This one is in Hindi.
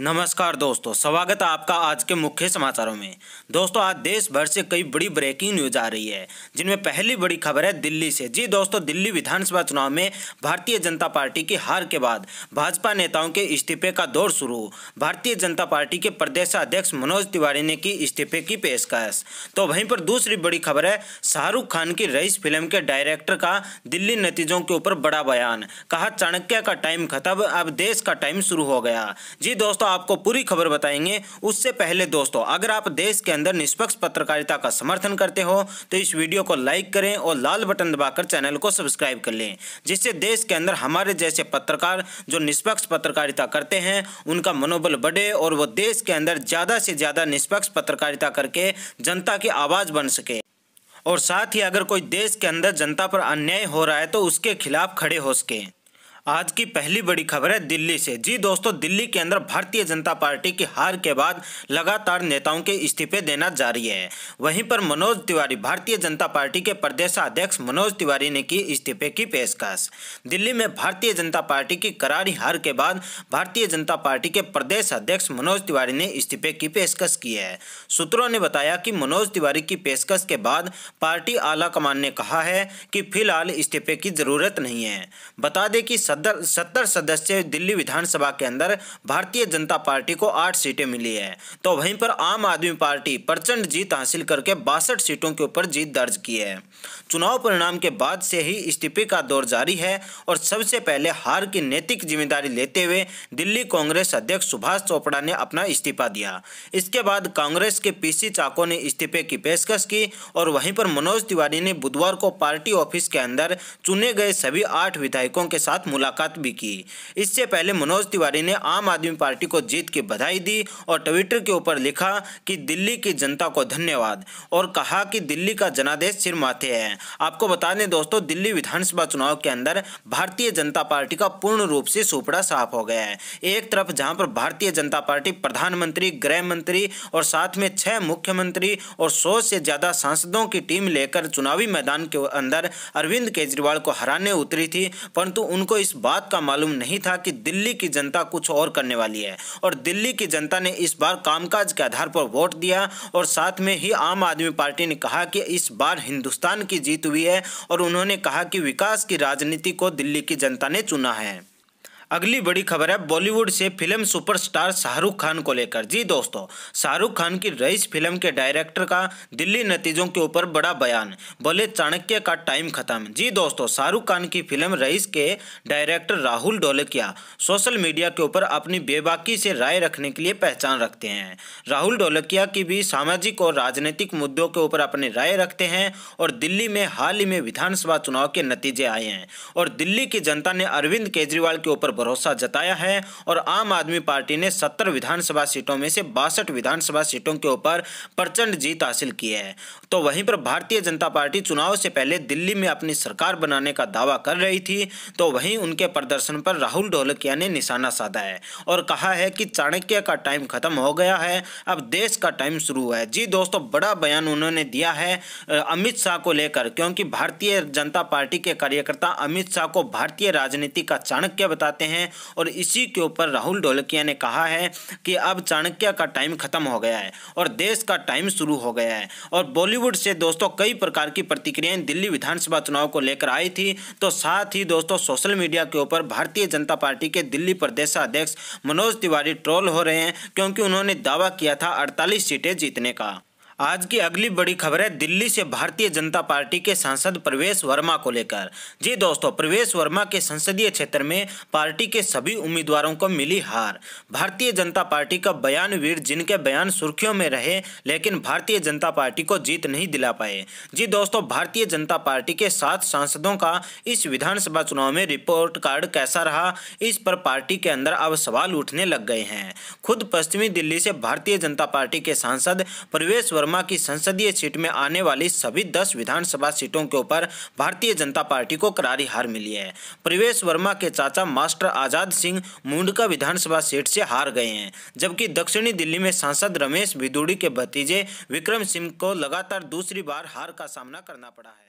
नमस्कार दोस्तों स्वागत है आपका आज के मुख्य समाचारों में दोस्तों आज देश भर से कई बड़ी ब्रेकिंग न्यूज आ रही है जिनमें पहली बड़ी खबर है दिल्ली से जी दोस्तों दिल्ली विधानसभा चुनाव में भारतीय जनता पार्टी की हार के बाद भाजपा नेताओं के इस्तीफे का दौर शुरू भारतीय जनता पार्टी के प्रदेश अध्यक्ष मनोज तिवारी ने की इस्तीफे की पेशकश तो वहीं पर दूसरी बड़ी खबर है शाहरुख खान की रईस फिल्म के डायरेक्टर का दिल्ली नतीजों के ऊपर बड़ा बयान कहा चाणक्य का टाइम खत्म अब देश का टाइम शुरू हो गया जी दोस्तों आपको पूरी खबर बताएंगे उससे पहले दोस्तों अगर आप देश के अंदर निष्पक्ष पत्रकारिता का समर्थन करते हो तो इस वीडियो को लाइक करें और लाल बटन दबाकर चैनल को सब्सक्राइब कर लें जिससे देश के अंदर हमारे जैसे पत्रकार जो निष्पक्ष पत्रकारिता करते हैं उनका मनोबल बढ़े और वो देश के अंदर ज़्यादा से ज़्यादा निष्पक्ष पत्रकारिता करके जनता की आवाज़ बन सके और साथ ही अगर कोई देश के अंदर जनता पर अन्याय हो रहा है तो उसके खिलाफ खड़े हो सकें आज की पहली बड़ी खबर है दिल्ली से जी दोस्तों दिल्ली के अंदर भारतीय जनता पार्टी की हार के बाद लगातार नेताओं के इस्तीफे देना जारी है वहीं पर मनोज तिवारी भारतीय जनता पार्टी के प्रदेश अध्यक्ष मनोज तिवारी ने की इस्तीफे की पेशकश दिल्ली में भारतीय जनता पार्टी की करारी हार के बाद भारतीय जनता पार्टी के प्रदेश अध्यक्ष मनोज तिवारी ने इस्तीफे की पेशकश की है सूत्रों ने बताया कि मनोज तिवारी की पेशकश के बाद पार्टी आला कमान ने कहा है कि फिलहाल इस्तीफे की जरूरत नहीं है बता दें कि सत्तर सत्तर सदस्यीय दिल्ली विधानसभा के अंदर भारतीय जनता पार्टी को आठ सीटें मिली है तो वहीं पर आम आदमी पार्टी प्रचंड जीत हासिल करके बासठ सीटों के ऊपर जीत दर्ज की है चुनाव परिणाम के बाद से ही इस्तीफे का दौर जारी है और सबसे पहले हार की नैतिक जिम्मेदारी लेते हुए दिल्ली कांग्रेस अध्यक्ष सुभाष चोपड़ा ने अपना इस्तीफा दिया इसके बाद कांग्रेस के पीसी चाको ने इस्तीफे की पेशकश की और वहीं पर मनोज तिवारी ने बुधवार को पार्टी ऑफिस के अंदर चुने गए सभी आठ विधायकों के साथ मुलाकात भी की इससे पहले मनोज तिवारी ने आम आदमी पार्टी को जीत की बधाई दी और ट्विटर के ऊपर लिखा कि दिल्ली की जनता को धन्यवाद और कहा कि दिल्ली का जनादेश सिर माथे है आपको बता दें दोस्तों दिल्ली विधानसभा चुनाव के अंदर भारतीय जनता पार्टी का पूर्ण रूप से सुपड़ा साफ हो गया है एक तरफ जहाँ पर भारतीय जनता पार्टी प्रधानमंत्री गृह मंत्री और साथ में छह मुख्यमंत्री और सौ से ज़्यादा सांसदों की टीम लेकर चुनावी मैदान के अंदर अरविंद केजरीवाल को हराने उतरी थी परंतु उनको इस बात का मालूम नहीं था कि दिल्ली की जनता कुछ और करने वाली है और दिल्ली की जनता ने इस बार कामकाज के आधार पर वोट दिया और साथ में ही आम आदमी पार्टी ने कहा कि इस बार हिंदुस्तान की जीत हुई है और उन्होंने कहा कि विकास की राजनीति को दिल्ली की जनता ने चुना है अगली बड़ी खबर है बॉलीवुड से फिल्म सुपरस्टार शाहरुख खान को लेकर जी दोस्तों शाहरुख खान की रईस फिल्म के डायरेक्टर का दिल्ली नतीजों के ऊपर बड़ा बयान बोले चाणक्य का टाइम खत्म जी दोस्तों शाहरुख खान की फिल्म रईस के director Rahul Dholakia social media के ऊपर अपनी बेबाकी से राय रखने के लिए पहचान रखते हैं राहुल डोलकिया की भी सामाजिक और राजनीतिक मुद्दों के ऊपर अपनी राय रखते हैं और दिल्ली में हाल ही में विधानसभा चुनाव के नतीजे आए हैं और दिल्ली की जनता ने अरविंद केजरीवाल के ऊपर भरोसा जताया है और आम आदमी पार्टी ने सत्तर विधानसभा सीटों में से बासठ विधानसभा सीटों के ऊपर प्रचंड जीत हासिल की है तो वहीं पर भारतीय जनता पार्टी चुनाव से पहले दिल्ली में अपनी सरकार बनाने का दावा कर रही थी तो वहीं उनके प्रदर्शन पर राहुल ढोलकिया ने निशाना साधा है और कहा है कि चाणक्य का टाइम खत्म हो गया है अब देश का टाइम शुरू हुआ है जी दोस्तों बड़ा बयान उन्होंने दिया है अमित शाह को लेकर क्योंकि भारतीय जनता पार्टी के कार्यकर्ता अमित शाह को भारतीय राजनीति का चाणक्य बताते हैं और इसी के ऊपर राहुल ढोलकिया ने कहा है कि अब चाणक्य का टाइम खत्म हो गया है और देश का टाइम शुरू हो गया है और बॉलीवुड से दोस्तों कई प्रकार की प्रतिक्रियाएं दिल्ली विधानसभा चुनाव को लेकर आई थी तो साथ ही दोस्तों सोशल मीडिया के ऊपर भारतीय जनता पार्टी के दिल्ली प्रदेशाध्यक्ष मनोज तिवारी ट्रोल हो रहे हैं क्योंकि उन्होंने दावा किया था अड़तालीस सीटें जीतने का आज की अगली बड़ी खबर है दिल्ली से भारतीय जनता पार्टी के सांसद प्रवेश वर्मा को लेकर जी दोस्तों प्रवेश वर्मा के संसदीय क्षेत्र में पार्टी के सभी उम्मीदवारों को मिली हार भारतीय जनता पार्टी का बयान वीर जिनके बयान सुर्खियों में रहे लेकिन भारतीय जनता पार्टी को जीत नहीं दिला पाए जी दोस्तों भारतीय जनता पार्टी के सात सांसदों का इस विधानसभा चुनाव में रिपोर्ट कार्ड कैसा रहा इस पर पार्टी के अंदर अब सवाल उठने लग गए हैं खुद पश्चिमी दिल्ली से भारतीय जनता पार्टी के सांसद प्रवेश वर्मा वर्मा की संसदीय सीट में आने वाली सभी दस विधानसभा सीटों के ऊपर भारतीय जनता पार्टी को करारी हार मिली है प्रवेश वर्मा के चाचा मास्टर आजाद सिंह मुंडका विधानसभा सीट से हार गए हैं जबकि दक्षिणी दिल्ली में सांसद रमेश विदुड़ी के भतीजे विक्रम सिंह को लगातार दूसरी बार हार का सामना करना पड़ा है